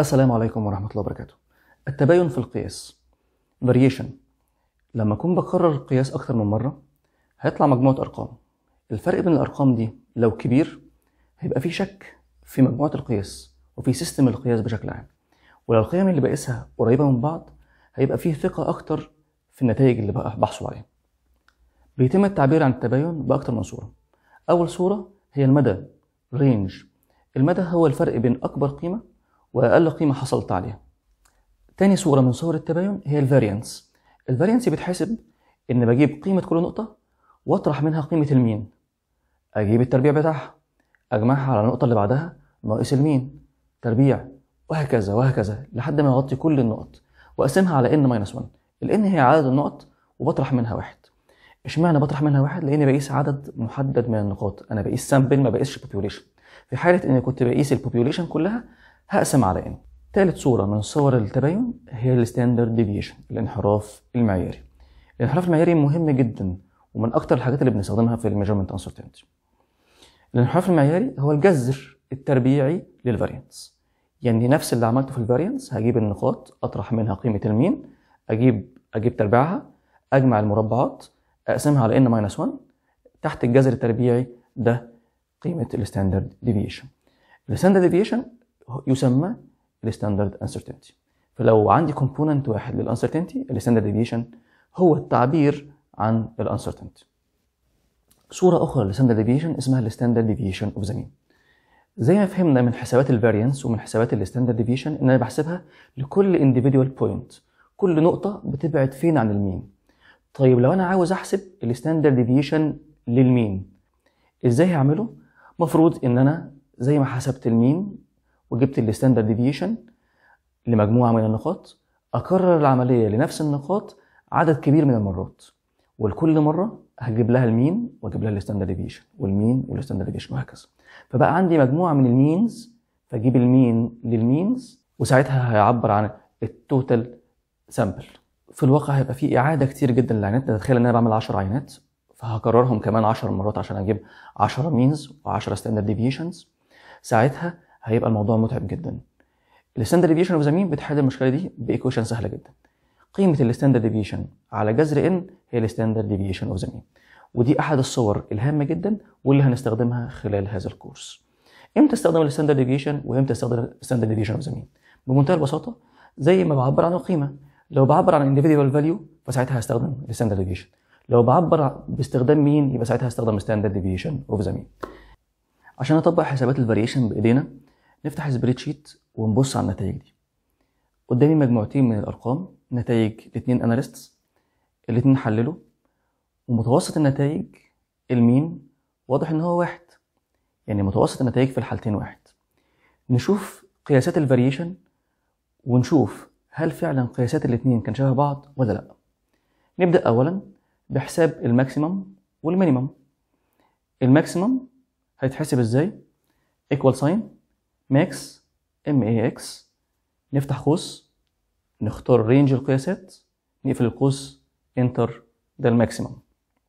السلام عليكم ورحمة الله وبركاته التباين في القياس variation لما أكون بكرر القياس أكتر من مرة هيطلع مجموعة أرقام الفرق بين الأرقام دي لو كبير هيبقى في شك في مجموعة القياس وفي سيستم القياس بشكل عام ولو القيم اللي بقيسها قريبة من بعض هيبقى فيه ثقة أكتر في النتائج اللي بقى بحصل عليها بيتم التعبير عن التباين بأكتر من صورة أول صورة هي المدى range المدى هو الفرق بين أكبر قيمة واقل قيمه حصلت عليها تاني صوره من صور التباين هي الفارينس الفارينس بتحسب ان بجيب قيمه كل نقطه واطرح منها قيمه المين اجيب التربيع بتاعها اجمعها على النقطه اللي بعدها ناقص المين تربيع وهكذا وهكذا لحد ما اغطي كل النقط واقسمها على n ماينس 1 الان هي عدد النقط وبطرح منها واحد اشمعنى بطرح منها واحد لاني بقيس عدد محدد من النقاط انا بقيس سامبل ما بقيسش بوبيوليشن في حاله اني كنت بقيس البوبيوليشن كلها هقسم على ان ثالث صورة من صور التباين هي الستاندرد ديفيشن الانحراف المعياري الانحراف المعياري مهم جدا ومن اكتر الحاجات اللي بنستخدمها في الميجرمنت انسرتينتي الانحراف المعياري هو الجذر التربيعي للفارينس يعني نفس اللي عملته في الفارينس هجيب النقاط اطرح منها قيمه المين اجيب اجيب تربيعها اجمع المربعات اقسمها على ان ماينس 1 تحت الجذر التربيعي ده قيمه الستاندرد ديفيشن الستاندرد ديفيشن يسمى الستاندرد انسرتينتي فلو عندي كومبوننت واحد للانسرتينتي الستاندرد ديفيشن هو التعبير عن الانسرتينتي صورة أخرى للستاندرد ديفيشن اسمها الستاندرد ديفيشن اوف ذا مين زي ما فهمنا من حسابات الفارينس ومن حسابات الستاندرد ديفيشن إن أنا بحسبها لكل individual بوينت كل نقطة بتبعد فين عن المين طيب لو أنا عاوز أحسب الستاندرد ديفيشن للمين إزاي هعمله؟ مفروض إن أنا زي ما حسبت المين وجبت الستاندرد ديفيشن لمجموعه من النقاط اكرر العمليه لنفس النقاط عدد كبير من المرات ولكل مره هجيب لها المين واجيب لها الستاندرد ديفيشن والمين والستاندرد ديفيشن وهكذا فبقى عندي مجموعه من المينز فاجيب المين للمينز وساعتها هيعبر عن التوتال سامبل في الواقع هيبقى في اعاده كتير جدا للعينات نتخيل ان انا بعمل 10 عينات فهكررهم كمان 10 مرات عشان اجيب 10 مينز و10 ستاندرد ديفيشنز ساعتها هيبقى الموضوع متعب جدا الستاندرد ديفيشن اوف ذا مين بتحل المشكله دي بايكويشن سهله جدا قيمه الستاندرد ديفيشن على جذر ان هي الستاندرد ديفيشن اوف ذا مين ودي احد الصور الهامه جدا واللي هنستخدمها خلال هذا الكورس امتى استخدم الستاندرد ديفيشن وامتى استخدم الستاندرد ديفيشن اوف ذا مين بمنتهى البساطه زي ما بعبر عن القيمه لو بعبر عن individual فاليو فساعتها هستخدم الستاندرد ديفيشن لو بعبر باستخدام مين يبقى ساعتها هستخدم الستاندرد ديفيشن اوف ذا مين عشان اطبق حسابات الفاريشن بايدينا نفتح السبريد شيت ونبص على النتائج دي قدامي مجموعتين من الارقام نتائج الاثنين اناليستس الاثنين حللوا ومتوسط النتائج المين واضح ان هو واحد يعني متوسط النتائج في الحالتين واحد نشوف قياسات الفاريشن ونشوف هل فعلا قياسات الاثنين كان شبه بعض ولا لا نبدا اولا بحساب الماكسيمم والمينيمم الماكسيمم هيتحسب ازاي ايكوال ساين max max نفتح قوس نختار رينج القياسات نقفل القوس انتر ده الماكسيمم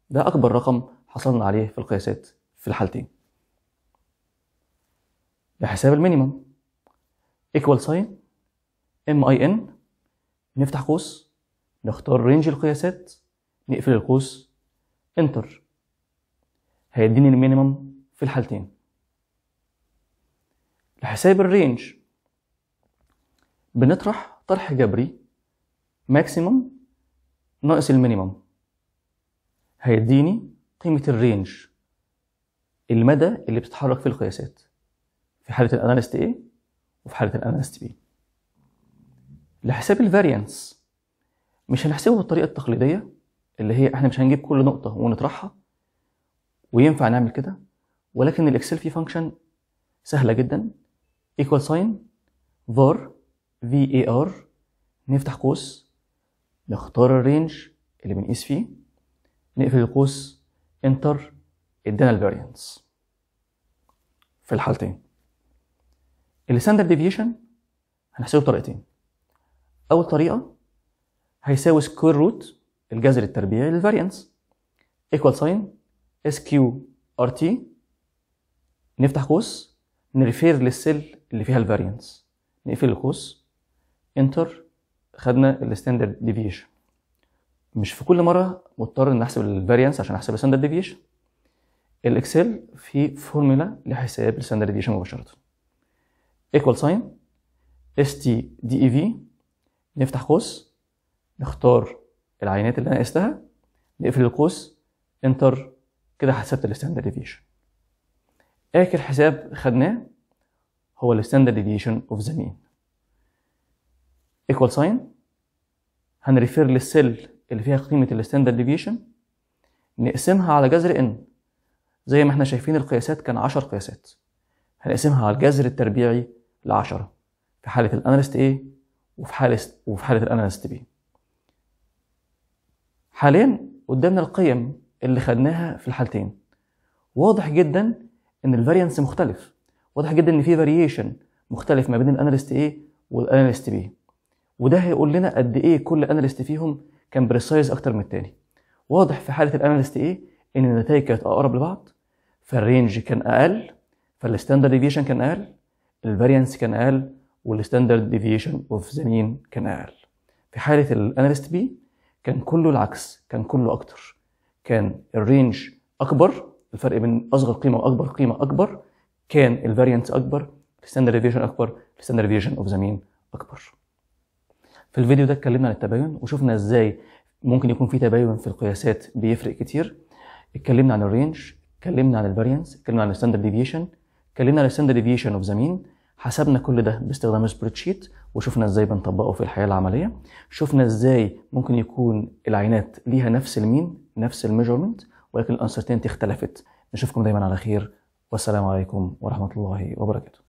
ده اكبر رقم حصلنا عليه في القياسات في الحالتين بحساب المينيمم ايكوال ساين ام اي ان نفتح قوس نختار رينج القياسات نقفل القوس انتر هيديني المينيمم في الحالتين لحساب الرينج بنطرح طرح جبري ماكسيمم ناقص المينيمم هيديني قيمة الرينج المدى اللي بتتحرك فيه القياسات في حالة الاناليست A وفي حالة الاناليست B لحساب الفاريانس مش هنحسبه بالطريقة التقليدية اللي هي احنا مش هنجيب كل نقطة ونطرحها وينفع نعمل كده ولكن الاكسل فيه فانكشن سهلة جدا ايكوال ساين var في اي ار نفتح قوس نختار الرينج اللي بنقيس فيه نقفل القوس انتر ادانا الفاريانس في الحالتين الستاندرد ديفيشن هنحسبه بطريقتين اول طريقه هيساوي سكوير روت الجذر التربيعي للفاريانس ايكوال ساين اس كيو ار تي نفتح قوس نريفير للسيل اللي فيها الفارينس نقفل القوس انتر خدنا الستاندرد ديفيشن مش في كل مره مضطر ان احسب الفارينس عشان احسب الستاندرد ديفيشن الاكسل فيه فورمولا لحساب الستاندرد ديفيشن مباشره ايكوال ساين اس تي دي اي في نفتح قوس نختار العينات اللي انا قستها نقفل القوس انتر كده حسبت الستاندرد ديفيشن اخر حساب خدناه هو الستاندرد ديفيشن اوف ذا مين ايكوال ساين هنريفير للسيل اللي فيها قيمه الستاندرد ديفيشن نقسمها على جذر ان زي ما احنا شايفين القياسات كان 10 قياسات هنقسمها على الجذر التربيعي ل 10 في حاله الانالست A وفي حاله وفي حاله الانالست B حاليا قدامنا القيم اللي خدناها في الحالتين واضح جدا ان الفارينس مختلف واضح جدا ان في فاريشن مختلف ما بين الاناليست ايه والاناليست بي وده هيقول لنا قد ايه كل اناليست فيهم كان بريسايز اكتر من التاني واضح في حاله الاناليست ايه ان النتائج كانت اقرب لبعض فالرينج كان اقل فالستاندرد ديفيشن كان اقل الفارينس كان اقل والستاندرد ديفيشن اوف ذا مين كان اقل في حاله الاناليست بي كان كله العكس كان كله اكتر كان الرينج اكبر الفرق بين اصغر قيمه واكبر قيمه اكبر كان الفاريانس اكبر ستاندرد ديفيشن اكبر ستاندرد ديفيشن اوف ذا مين اكبر في الفيديو ده اتكلمنا عن التباين وشفنا ازاي ممكن يكون في تباين في القياسات بيفرق كتير اتكلمنا عن الرينج اتكلمنا عن الفارينس اتكلمنا عن الستاندرد ديفيشن اتكلمنا عن الستاندرد ديفيشن اوف ذا مين حسبنا كل ده باستخدام السبريد شيت وشفنا ازاي بنطبقه في الحياه العمليه شفنا ازاي ممكن يكون العينات ليها نفس المين نفس الميجرمنت ولكن الانسرتينتي اختلفت نشوفكم دايما على خير والسلام عليكم ورحمه الله وبركاته